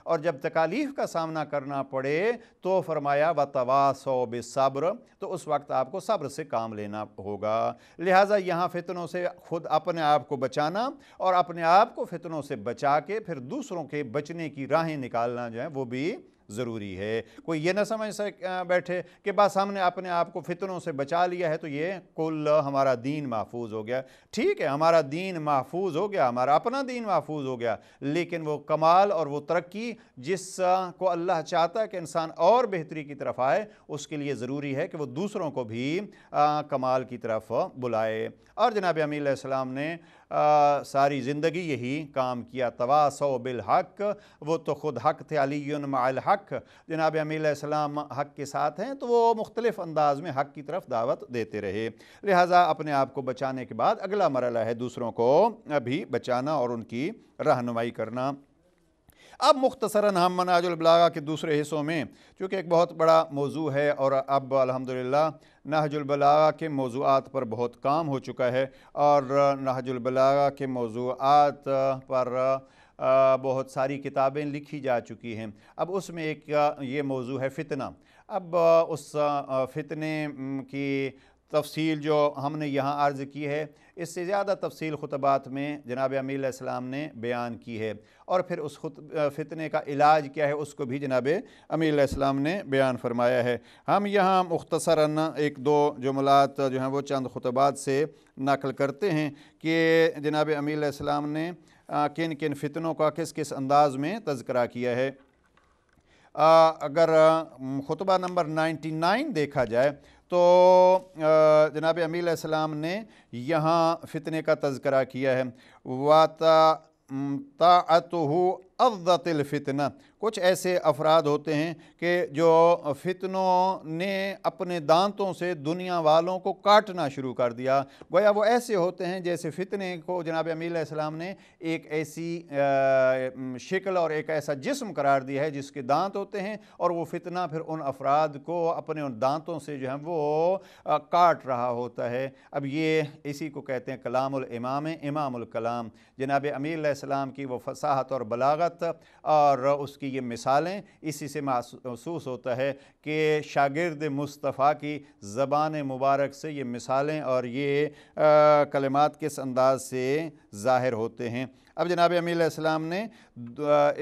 और जब तकालीफ का सामना करना पड़े तो फरमाया व तवासो बेसब्र तो उस वक्त आपको सब्र से काम लेना होगा लिहाजा यहाँ फितनों से खुद अपने आप को बचाना और अपने आप को फितनों से बचा के फिर दूसरों के बचने की राहें निकालना जो है वो भी ज़रूरी है कोई ये ना समझ सक बैठे कि बस हमने अपने आप को फितरों से बचा लिया है तो ये कुल हमारा दीन महफूज हो गया ठीक है हमारा दीन महफूज हो गया हमारा अपना दीन महफूज हो गया लेकिन वो कमाल और वो तरक्की जिस को अल्लाह चाहता है कि इंसान और बेहतरी की तरफ आए उसके लिए ज़रूरी है कि वह दूसरों को भी आ, कमाल की तरफ बुलाए और जनाब अमीम ने आ, सारी ज़िंदगी यही काम किया तवासो बिल हक वो तो ख़ुद हक थे अली माल हक जनाब अमीसम हक के साथ हैं तो वो मुख्तलिफ़ अंदाज में हक की तरफ दावत देते रहे लिहाजा अपने आप को बचाने के बाद अगला मरला है दूसरों को भी बचाना और उनकी रहनुमाई करना अब मुख्तसरा हम मनाजुलबलागा के दूसरे हिस्सों में चूँकि एक बहुत बड़ा मौजू है और अब अलहमदिल्ला नहजुलबलागा के मौजूद पर बहुत काम हो चुका है और नहजुलबलागा के मौजूद पर बहुत सारी किताबें लिखी जा चुकी हैं अब उसमें एक ये मौजू है फ़ितना अब उस फितने की तफसील जो हमने यहाँ अर्ज़ की है इससे ज़्यादा तफसील खुतबात में जनाब अमीलाम ने बयान की है और फिर उस फितने का इलाज क्या है उसको भी जनाब अमीलम ने बयान फरमाया है हम यहाँ मुख्तसरा एक दो जुमलात जो हैं वो चंद खुतबात से नकल करते हैं कि जनाब अमीलाम ने किन किन फितनों का किस किस अंदाज़ में तस्करा किया है आ, अगर खुतबा नंबर नाइन्टी नाइन देखा जाए तो जनाब अमीलाम ने यहाँ फितने का तस्करा किया है वाता तातु अवतिलफ़ितना कुछ ऐसे अफराद होते हैं कि जो फितनों ने अपने दांतों से दुनिया वालों को काटना शुरू कर दिया गोया वो ऐसे होते हैं जैसे फितने को जनाब अमीलाम ने एक ऐसी शिकल और एक ऐसा जिस्म करार दिया है जिसके दांत होते हैं और वो फितना फिर उन अफराद को अपने उन दांतों से जो है वो काट रहा होता है अब ये इसी को कहते हैं कलाम इमाम कलाम जनाब अमीलाम की वो फसाहत और बलागत और उसकी की ये मिसालें इसी से महसूस होता है कि शागिर्द मुस्तफ़ा की ज़बान मुबारक से ये मिसालें और ये कलमात किस अंदाज से ज़ाहिर होते हैं अब जनाब अमीम ने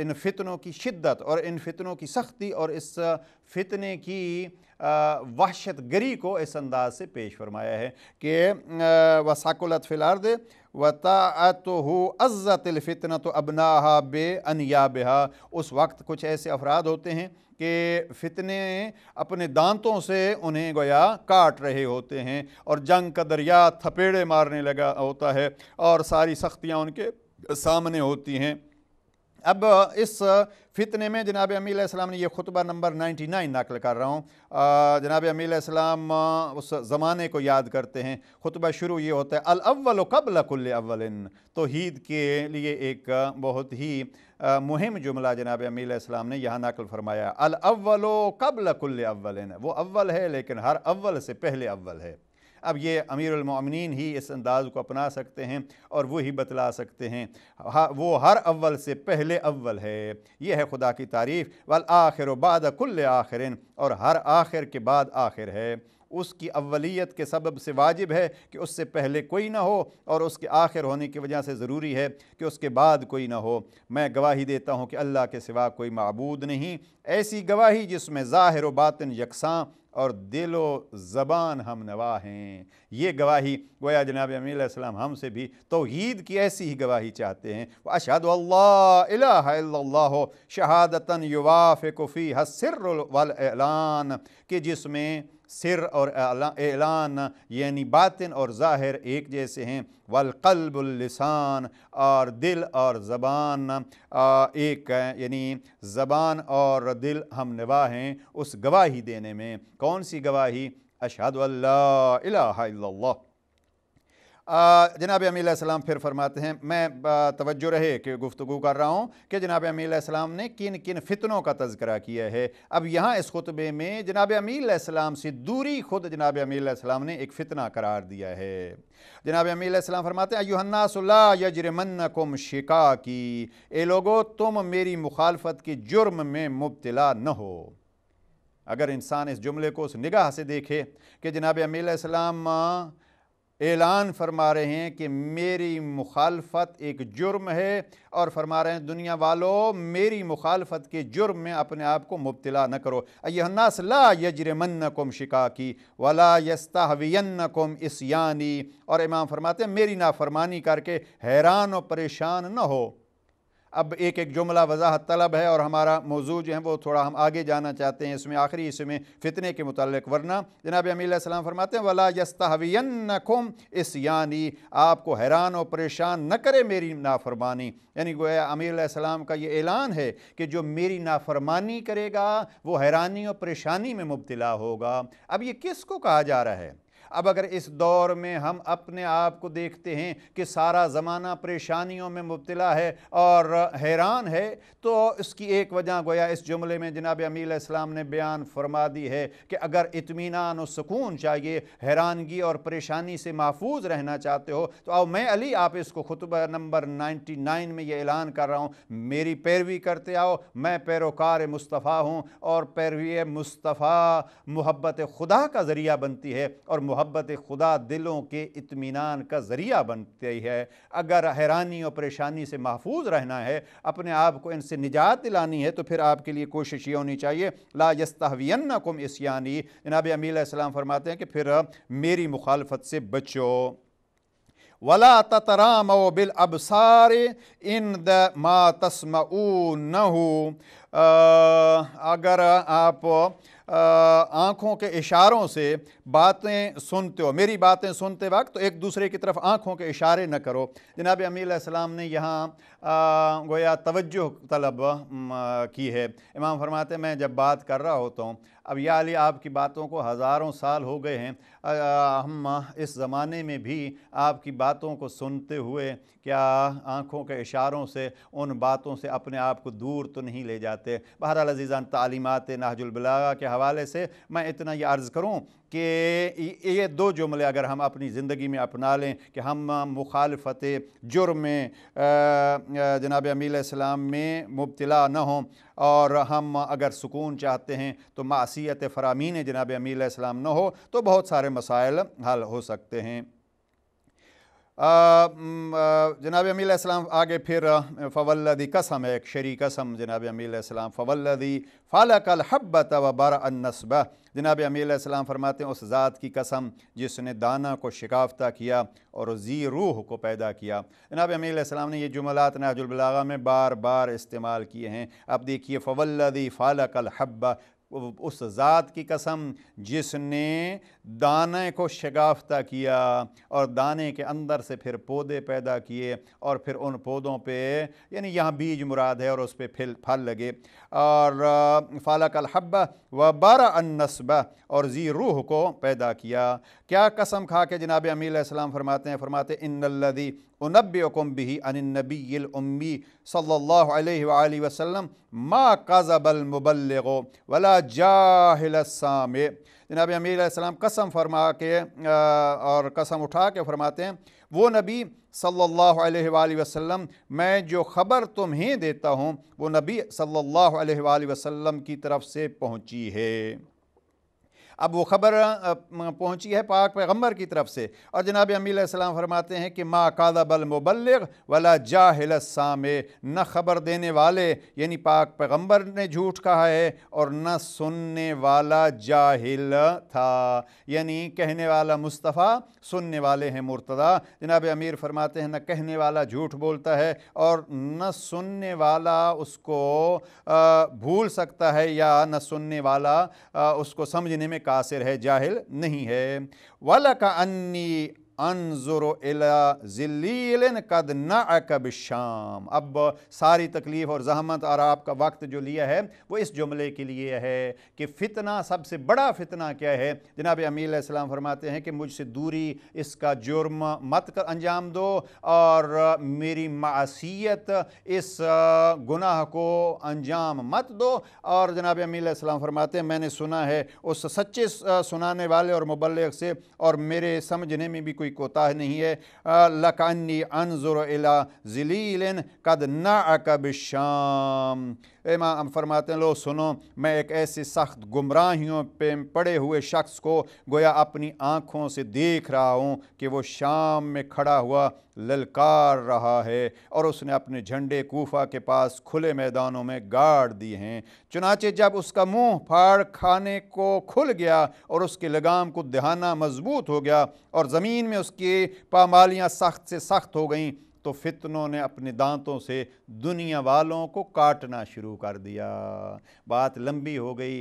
इन फितनों की शिद्दत और इन फितनों की सख्ती और इस फितने की वहशत गरी को इस अंदाज से पेश फरमाया है कि वसाकुलत फ़िलार्द वताअत हो फ़ितना तो अबनाहा बे अनयाबहा उस वक्त कुछ ऐसे अफराद होते हैं कि फ़ितने अपने दांतों से उन्हें गोया काट रहे होते हैं और जंग का दरिया थपेड़े मारने लगा होता है और सारी सख्तियाँ उनके सामने होती हैं अब इस फितने में जनाब अमील ने यह खुतबा नंबर 99 नाकल कर रहा हूँ जनाब अमील उस ज़माने को याद करते हैं खुतबा शुरू ये होता है अल अव्वल कबल कुल तो हीद के लिए एक बहुत ही मुहिम जुमला जनाब अमील ने यहाँ नकल फरमाया अल अव्वल कबल कुल्ल अव्वलिन वो अव्वल है लेकिन हर अव्वल से पहले अव्वल है अब ये अमीरमिन ही इस अंदाज़ को अपना सकते हैं और वही बतला सकते हैं हा वो हर अव्वल से पहले अव्वल है ये है खुदा की तारीफ़ वल आखिर बाद कुल्ल आखिर और हर आखिर के बाद आखिर है उसकी अवलीत के सबब से वाजिब है कि उससे पहले कोई ना हो और उसके आखिर होने की वजह से ज़रूरी है कि उसके बाद कोई ना हो मैं गवाही देता हूँ कि अल्लाह के सिवा कोई मबूद नहीं ऐसी गवाही जिसमें ज़ाहिर वातिन यकसाँ और दिलो ज़बान हम नवा हैं ये गवाही गोया जनाब अमीम हमसे भी तोहीद की ऐसी ही गवाही चाहते हैं अशहदल्ला शहादता युवाफ़ कुफ़ी हसर वलान कि जिसमें सिर और एलान यानी बातिन और ज़ाहिर एक जैसे हैं वलकल्बुलसान और दिल और ज़बान एक यानी ज़बान और दिल हम नवा हैं उस गवाही देने में कौन सी गवाही अशहद जनाब अमीम फिर फरमाते हैं मैं तवज्जो रहे कि गुफ्तु कर रहा हूँ कि जनाब अमीम ने किन किन फितनों का तस्करा किया है अब यहाँ इस खुतबे में जनाब अमीम से दूरी खुद जनाब अमीम ने एक फ़ितना करार दिया है जनाब अमीम फरमाते हैं यजरमन कुम शिका की ए लोगो तुम मेरी मुखालफत के जुर्म में मुबतला न हो अगर इंसान इस जुमले को उस निगाह से देखे कि जनाब अमीम ऐलान फरमा रहे हैं कि मेरी मुखालफत एक जुर्म है और फरमा रहे हैं दुनिया वालों मेरी मुखालफत के जुर्म में अपने आप को मुबतला न करो अयन्नास ला यजरमन कुम शिका की वला कुम इस यानी और इमाम फरमाते हैं मेरी नाफरमानी करके हैरान और परेशान न हो अब एक एक जुमला वजाहत तलब है और हमारा मौजू जो है वो थोड़ा हम आगे जाना चाहते हैं इसमें आखिरी इसमें फ़ितने के मुतलक वरना जनाब अमीसम फरमाते हैं वला यस्तावियन खुम इस यानी आपको हैरान और परेशान न करे मेरी नाफरमानी यानी गोया सलाम का ये ऐलान है कि जो मेरी नाफरमानी करेगा वो हैरानी और परेशानी में मुबतला होगा अब ये किस को कहा जा रहा है अब अगर इस दौर में हम अपने आप को देखते हैं कि सारा ज़माना परेशानियों में मुबतला है और हैरान है तो इसकी एक वजह गोया इस जुमले में जनाब अमील इस्लाम ने बयान फरमा दी है कि अगर इतमीनान और सुकून चाहिए हैरानगी और परेशानी से महफूज रहना चाहते हो तो आओ मैं अली आप इसको खुतबा नंबर नाइन्टी नाइन में ये ऐलान कर रहा हूँ मेरी पैरवी करते आओ मैं पैरोकार मुस्तफ़ा हूँ और पैरवी मुस्तफ़ा मोहब्बत खुदा का ज़रिया बनती है और मोहब्बत खुदा दिलों के इत्मीनान का ज़रिया बनती है अगर हैरानी और परेशानी से महफूज रहना है अपने आप को इनसे निजात दिलानी है तो फिर आपके लिए कोशिश ये होनी चाहिए ला यस्तवियन कुम इसयानी जनाब अमीलम फरमाते हैं कि फिर मेरी मुखालफत से बचो वला ततराम बिल अबसार इन द मा तस्म न अगर आप आँखों के इशारों से बातें सुनते हो मेरी बातें सुनते वक्त तो एक दूसरे की तरफ आँखों के इशारे न करो जनाब अमीलाम ने यहाँ गोया तवज्जो तलब की है इमाम फरमाते मैं जब बात कर रहा होता हूँ अब यह अली आपकी बातों को हज़ारों साल हो गए हैं हम इस ज़माने में भी आपकी बातों को सुनते हुए क्या आँखों के इशारों से उन बातों से अपने आप को दूर तो नहीं ले जाते जाते बहरहाल अजीज़ा तालीमत नाहजुलबला के हवाले से मैं इतना ये अर्ज़ करूँ कि ये दो जुमले अगर हम अपनी ज़िंदगी में अपना लें कि हम मुखालफत जुर्म में जनाब अमीलाम में मुबतला न हों और हम अगर सुकून चाहते हैं तो मासीत फ़रामीन जनाब अमीलाम न हो तो बहुत सारे मसाइल हल हो सकते हैं जनाब अमील इस्लाम आगे फिर फ़वल्लदी कसम एक शरी कसम जनाब अमील इस्लाम फ़वल्लदी फ़ालकल हब्बत व बर अनसब जनाब अमील इस्लाम फरमाते हैं उस ज़ात की कसम जिसने दाना को शिकाफ्ता किया और जी रूह को पैदा किया जनाब अमील इस्लाम ने यह जुमलात नाजुलबलागा में बार बार इस्तेमाल किए हैं अब देखिए फ़वल्लदी फ़ालकल हब्बा उस ज़ात की कसम जिसने दाने को शगाफ्ता किया और दाने के अंदर से फिर पौधे पैदा किए और फिर उन पौधों पे यानी यहाँ बीज मुराद है और उस पर फिर फल लगे और फालक अलहब्बा व बार नस्ब और जी रूह को पैदा किया क्या कसम खा के जनाब अमीसम फरमाते हैं फरमाते इन्नदी उनबुम भी अनबीमी सल्ला वसम मा कज़बल वला जाहिल सामे जनाब अमीर कसम फरमा के और कसम उठा के फरमाते हैं वो नबी सल्लल्लाहु अलैहि वसल्लम मैं जो ख़बर तुम्हें देता हूँ वो नबी सल्लल्लाहु अलैहि वसल्लम की तरफ से पहुँची है अब वो ख़बर पहुँची है पाक पैगम्बर की तरफ से और जनाब अमीसम फरमाते हैं कि माँ कादा बल मुबल वाला जाहिल साम न ख़बर देने वाले यानी पाक पैगम्बर ने झूठ कहा है और न सुनने वाला जाहिल था यानी कहने वाला मुस्तफ़ा सुनने वाले हैं मुर्तदा जनाब अमीर फरमाते हैं न कहने वाला झूठ बोलता है और न सुनने वाला उसको भूल सकता है या न सुनने वाला उसको समझने में कासिर है जाहिल नहीं है वल का अन्नी अनजुर कद नकब शाम अब सारी तकलीफ़ और जहमत और आपका वक्त जो लिया है वो इस जुमले के लिए है कि फ़ितना सबसे बड़ा फ़ितना क्या है जनाब अमीलम फरमाते हैं कि मुझसे दूरी इसका जुर्म मत कर अंजाम दो और मेरी मासीत इस गुनाह को अंजाम मत दो और जनाब अमीलम फरमाते हैं मैंने सुना है उस सच्चे सुनाने वाले और मुबलक से और मेरे समझने में भी कोई कोई कोताह नहीं है लकानी अनजुर अला जलील कद ना अकब शाम इमाम फरमाते हैं लो सुनो मैं एक ऐसी सख्त गुमराहियों पे पड़े हुए शख्स को गोया अपनी आँखों से देख रहा हूँ कि वो शाम में खड़ा हुआ ललकार रहा है और उसने अपने झंडे कोफा के पास खुले मैदानों में गाड़ दिए हैं चुनाचे जब उसका मुंह फाड़ खाने को खुल गया और उसके लगाम को दहाना मजबूत हो गया और ज़मीन में उसकी पामालियाँ सख्त से सख्त हो गईं तो फितनों ने अपने दांतों से दुनिया वालों को काटना शुरू कर दिया बात लंबी हो गई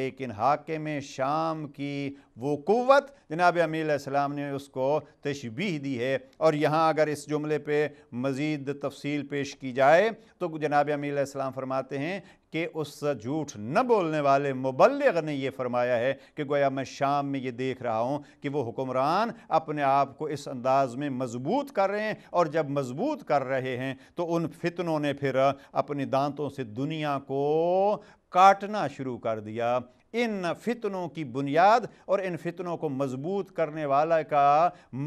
लेकिन हाके में शाम की वो क़वत जनाब अमीम ने उसको तशबीह दी है और यहाँ अगर इस जुमले पर मज़ीद तफसील पेश की जाए तो जनाब अमीम फरमाते हैं कि उस झूठ न बोलने वाले मुबलग ने यह फरमाया है कि गोया मैं शाम में ये देख रहा हूँ कि वह हुक्मरान अपने आप को इस अंदाज़ में मजबूत कर रहे हैं और जब मजबूत कर रहे हैं तो उन फितनों ने फिर अपने दांतों से दुनिया को काटना शुरू कर दिया इन फितनों की बुनियाद और इन फितनों को मजबूत करने वाला का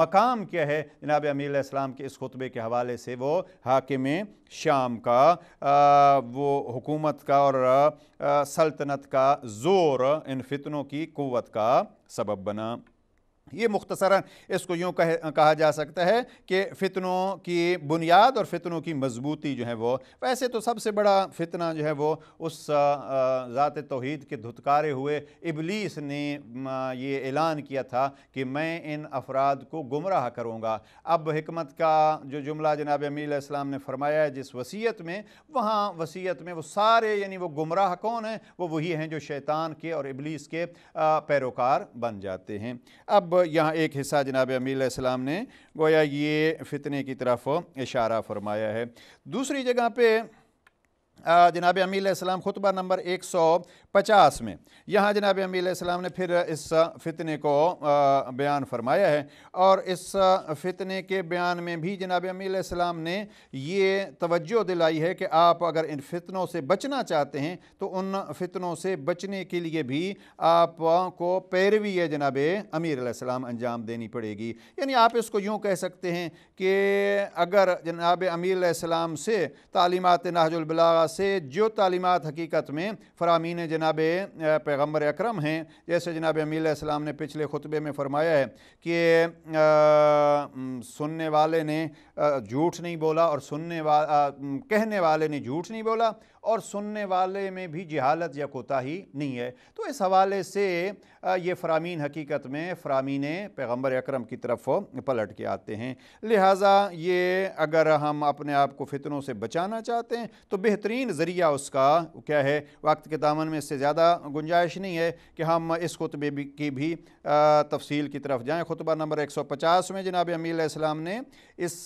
मकाम क्या है जनाब अमीम इस्लाम के इस खुतबे के हवाले से वो हाकिम शाम का आ, वो हुकूमत का और आ, सल्तनत का ज़ोर इन फितनों की क़वत का सबब बना ये मुख्तसरा इसको यूँ कह, कहा जा सकता है कि फ़ितनों की बुनियाद और फ़ितनों की मजबूती जो है वो वैसे तो सबसे बड़ा फ़ितना जो है वो उस ज़ात तोहद के धुतकारे हुए इबलीस ने ये ऐलान किया था कि मैं इन अफराद को गुमराह करूँगा अब हमत का जो जुमला जनाब अमील इस्लाम ने फरमाया है जिस वसीयत में वहाँ वसीयत में वो सारे यानी वो गुमराह कौन हैं वो वही हैं जो शैतान के और इबलीस के पैरोकार बन जाते हैं अब यहाँ एक हिस्सा जनाब अमीलाम ने गोया ये फितने की तरफ इशारा फरमाया है दूसरी जगह पे जनाब अमीलाम खुतबा नंबर एक सौ पचास में यहाँ जनाब अमीसम ने फिर इस फितने को बयान फरमाया है और इस फितने के बयान में भी जनाब अमीसम ने ये तवज्जो दिलाई है कि आप अगर इन फितनों से बचना चाहते हैं तो उन फितनों से बचने के लिए भी आपको पैरवी है जनाब अमीरम अंजाम देनी पड़ेगी यानी आप इसको यूँ कह सकते हैं कि अगर जनाब अमीरम से तालीमत नाहजुलबला से जो तालीमत हकीकत में फ़रामीन जना जनाब पैगम्बर अक्रम हैं जैसे जनाब अमील ने पिछले खुतबे में फरमाया है कि सुनने वाले ने झूठ नहीं बोला और सुनने वा कहने वाले ने झूठ नहीं बोला और सुनने वाले में भी जहालत या कोताही नहीं है तो इस हवाले से ये फ़रामीन हकीकत में फ़रामीन पैगम्बर अक्रम की तरफ पलट के आते हैं लिहाजा ये अगर हम अपने आप को फितनों से बचाना चाहते हैं तो बेहतरीन ज़रिया उसका क्या है वक्त के दामन में इससे ज़्यादा गुंजाइश नहीं है कि हम इस खुतबे की भी तफसील की तरफ जाएँ खुतबा नंबर एक सौ पचास में जनाब अमील इस्लाम ने इस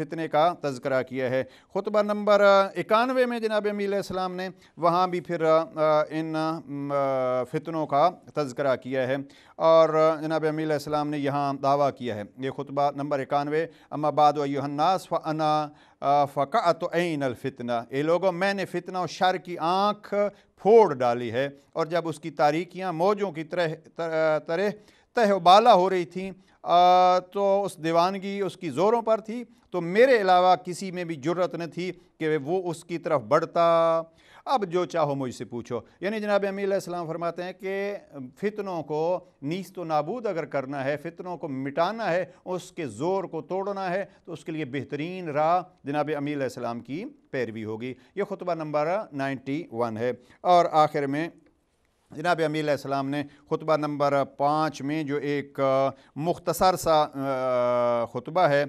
फ़ितने का तस्करा किया है खुतबा नंबर इक्यानवे नबे में जनाब अमीसम ने वहाँ भी फिर इन फितनों का तस्करा किया है और जनाब अमीसम ने यहाँ दावा किया है ये खुतबा नंबर इक्यानवे अम्माबाद वन्नास फ़ना फ़का तो ऐन अलफितना ये लोगों मैंने फितना और शर की आँख फोड़ डाली है और जब उसकी तारीखियाँ मौजों की तरह तरह तह हो रही थी तो उस दीवानगी उसकी ज़ोरों पर थी तो मेरे अलावा किसी में भी जरूरत नहीं थी कि वो उसकी तरफ बढ़ता अब जो चाहो मुझसे पूछो यानी जनाब अमीसम फरमाते हैं कि फितनों को नीस तो नाबूद अगर करना है फितनों को मिटाना है उसके ज़ोर को तोड़ना है तो उसके लिए बेहतरीन राह जनाब अमीम की पैरवी होगी ये खुतबा नंबर नाइन्टी वन है और आखिर में जनाब अमीलाम ने खुतबा नंबर पाँच में जो एक मुख्तसर सा खुतबा है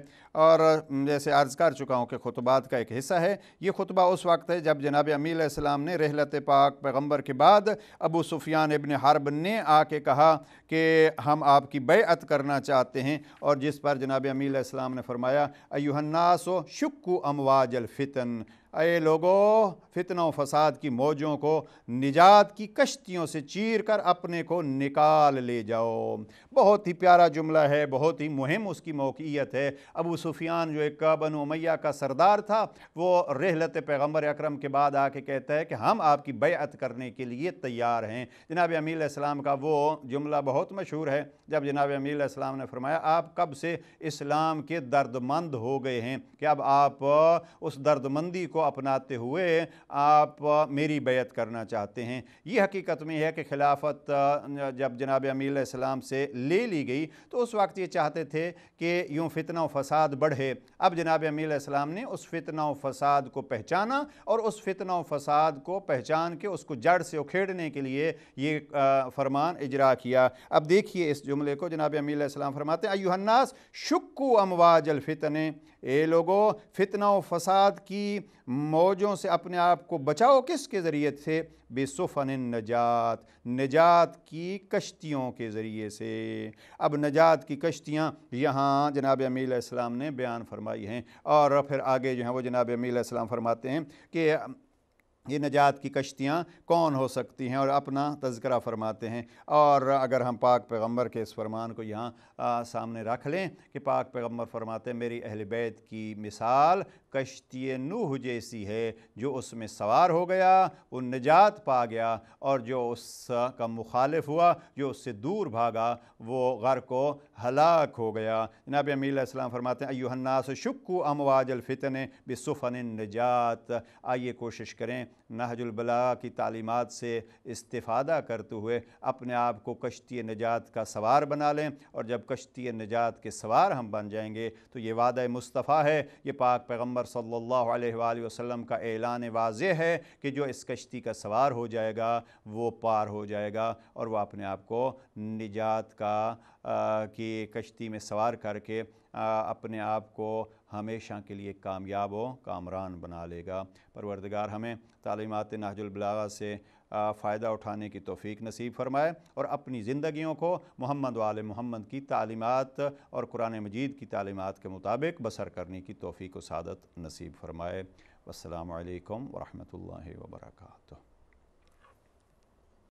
और जैसे अर्ज़ कर चुका हूँ कि खुतबात का एक हिस्सा है ये खुतबा उस वक्त है जब जनाब अमीलाम ने रहलत पाक पैगम्बर के बाद अबू सुफियान इबन हरब ने आके कहा कि हम आपकी बैत करना चाहते हैं और जिस पर जनाब अमीलाम ने फरमाया अयुन्नासो शक् अमवाजल फ़ितन अये लोगों फितनों फसाद की मौजों को निजात की कश्तियों से चीर कर अपने को निकाल ले जाओ बहुत ही प्यारा जुमला है बहुत ही मुहिम उसकी मौकियत है अबू सुफियान जो एक बन उमैया का सरदार था वो रहलत पैगम्बर अक्रम के बाद आके कहता है कि हम आपकी बैत करने के लिए तैयार हैं जनाब अमीलाम इस्लाम का वो जुमला बहुत मशहूर है जब जनाब अमीलाम इस्लाम ने फरमाया आप कब से इस्लाम के दर्दमंद हो गए हैं कि अब आप उस दर्दमंदी को अपनाते हुए आप मेरी बेयत करना चाहते हैं ये हकीकत में है कि खिलाफत जब जनाब अमीलाम से ले ली गई तो उस वक्त ये चाहते थे कि यूँ फितना फसाद बढ़े अब जनाब अमीलाम ने उस फितना फसाद को पहचाना और उस फितना फसाद को पहचान के उसको जड़ से उखेड़ने के लिए ये फरमान इजरा किया अब देखिए इस जुमले को जनाब अमीलाम फरमाते अयुहन्नास शुक् अमवाजल फितने ए लोगो फितना व फसाद की मौजों से अपने आप को बचाओ किसके ज़रिए से बेसुफन नजात नजात की कश्तियों के ज़रिए से अब नजात की कश्तियाँ यहाँ जनाब अमील इस्लाम ने बयान फरमाई हैं और फिर आगे जो है वो जनाब अमील इस्लाम फरमाते हैं कि ये नजात की कश्तियाँ कौन हो सकती हैं और अपना तस्करा फरमाते हैं और अगर हम पाक पैगम्बर के इस फरमान को यहाँ सामने रख लें कि पाक पैगम्बर फरमाते हैं मेरी अहल बैत की मिसाल कश्ती नूह जैसी है जो उसमें सवार हो गया वो निजात पा गया और जो उसका मुखालफ हुआ जो उससे दूर भागा वो घर को हलाक हो गया जनाब अमीलम फरमाते हैं अयुहन्नास शुक् अमवाजल फ़ितन बसफ़न नजात आइए कोशिश करें नाहजुलबला की तालीमत से इस्ता करते हुए अपने आप को कश्ती नजात का सवार बना लें और जब कश्ती नजात के सवार हम बन जाएंगे तो ये वादा मुस्तफ़ा है ये पाक पैगम्बर सल्ला वसम का एलान वाज है कि जो इस कश्ती का सवार हो जाएगा वो पार हो जाएगा और वह अपने आप को निजात का की कश्ती में सवार करके अपने आप को हमेशा के लिए कामयाब व कामरान बना लेगा परवरदगार हमें तालीमत नाजुलबलागा से फ़ायदा उठाने की तोफ़ी नसीब फरमाए और अपनी ज़िंदगियों को मोहम्मद वाल मोहम्मद की तालीमत और कुरान मजीद की तालीमत के मुताबिक बसर करने की तोफ़ी को सदत नसीब फरमाए असलकम वरहमल वर्का